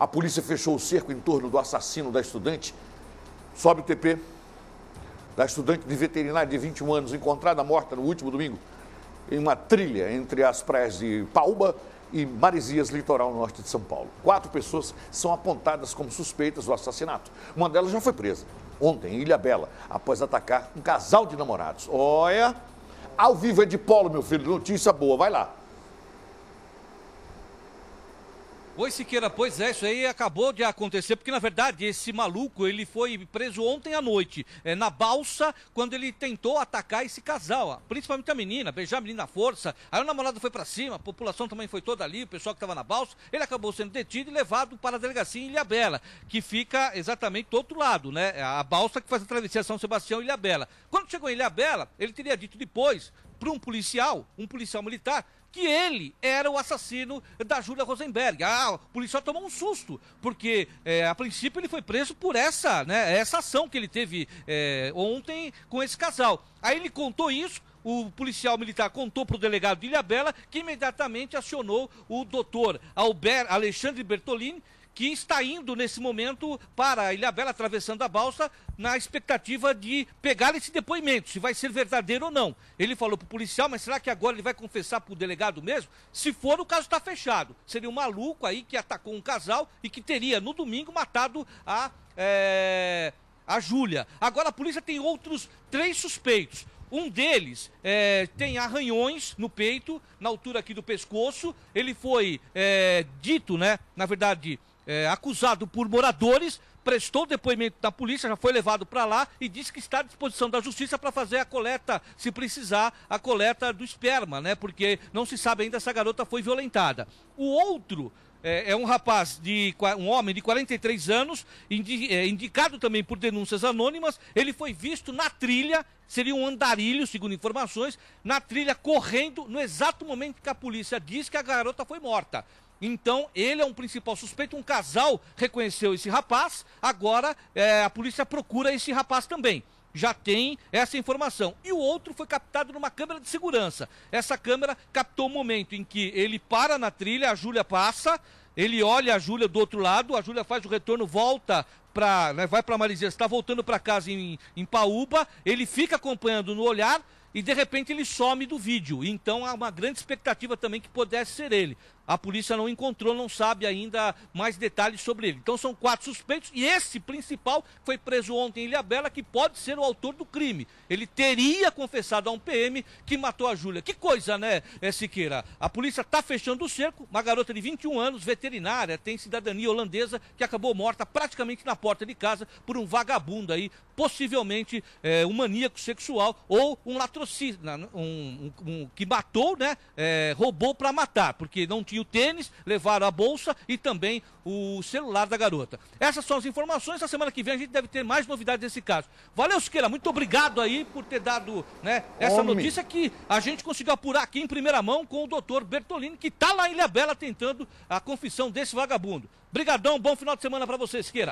A polícia fechou o cerco em torno do assassino da estudante. Sobe o TP da estudante de veterinária de 21 anos, encontrada morta no último domingo em uma trilha entre as praias de Pauba e Marizias litoral norte de São Paulo. Quatro pessoas são apontadas como suspeitas do assassinato. Uma delas já foi presa ontem em Ilha Bela, após atacar um casal de namorados. Olha, ao vivo é de polo, meu filho, notícia boa, vai lá. Oi, Siqueira, pois é, isso aí acabou de acontecer, porque na verdade esse maluco ele foi preso ontem à noite, é, na balsa, quando ele tentou atacar esse casal, ó, principalmente a menina, beijar a menina à força. Aí o namorado foi para cima, a população também foi toda ali, o pessoal que estava na balsa. Ele acabou sendo detido e levado para a delegacia em Ilhabela, que fica exatamente do outro lado, né? É a balsa que faz a travessia São Sebastião e Ilhabela. Quando chegou em Ilhabela, ele teria dito depois para um policial, um policial militar, que ele era o assassino da Júlia Rosenberg. Ah, o policial tomou um susto, porque é, a princípio ele foi preso por essa, né, essa ação que ele teve é, ontem com esse casal. Aí ele contou isso, o policial militar contou para o delegado de Ilhabela, que imediatamente acionou o doutor Albert Alexandre Bertolini, que está indo nesse momento para Ilhabela, atravessando a balsa, na expectativa de pegar esse depoimento, se vai ser verdadeiro ou não. Ele falou para o policial, mas será que agora ele vai confessar para o delegado mesmo? Se for, o caso está fechado. Seria um maluco aí que atacou um casal e que teria, no domingo, matado a. É, a Júlia. Agora a polícia tem outros três suspeitos. Um deles é, tem arranhões no peito, na altura aqui do pescoço. Ele foi é, dito, né? Na verdade, é, acusado por moradores, prestou depoimento da polícia, já foi levado para lá e disse que está à disposição da justiça para fazer a coleta, se precisar, a coleta do esperma, né? Porque não se sabe ainda se a garota foi violentada. O outro é, é um rapaz de um homem de 43 anos, é, indicado também por denúncias anônimas. Ele foi visto na trilha, seria um andarilho, segundo informações, na trilha correndo no exato momento que a polícia diz que a garota foi morta. Então, ele é um principal suspeito. Um casal reconheceu esse rapaz. Agora, é, a polícia procura esse rapaz também já tem essa informação. E o outro foi captado numa câmera de segurança. Essa câmera captou o momento em que ele para na trilha, a Júlia passa, ele olha a Júlia do outro lado, a Júlia faz o retorno, volta para, né, vai para Marizia, está voltando para casa em, em Paúba, ele fica acompanhando no olhar e de repente ele some do vídeo. Então há uma grande expectativa também que pudesse ser ele. A polícia não encontrou, não sabe ainda mais detalhes sobre ele. Então são quatro suspeitos e esse principal foi preso ontem em Ilhabela, que pode ser o autor do crime. Ele teria confessado a um PM que matou a Júlia. Que coisa, né, é, Siqueira? A polícia está fechando o cerco. Uma garota de 21 anos, veterinária, tem cidadania holandesa, que acabou morta praticamente na porta de casa por um vagabundo aí, possivelmente é, um maníaco sexual ou um latrocínio, um, um, um, que matou, né, é, roubou para matar, porque não tinha o tênis, levaram a bolsa e também o celular da garota. Essas são as informações. Na semana que vem a gente deve ter mais novidades desse caso. Valeu, Siqueira. Muito obrigado aí por ter dado né, essa Homem. notícia que a gente conseguiu apurar aqui em primeira mão com o doutor Bertolini, que está lá em Ilha Bela tentando a confissão desse vagabundo. Brigadão, bom final de semana para você, Siqueira.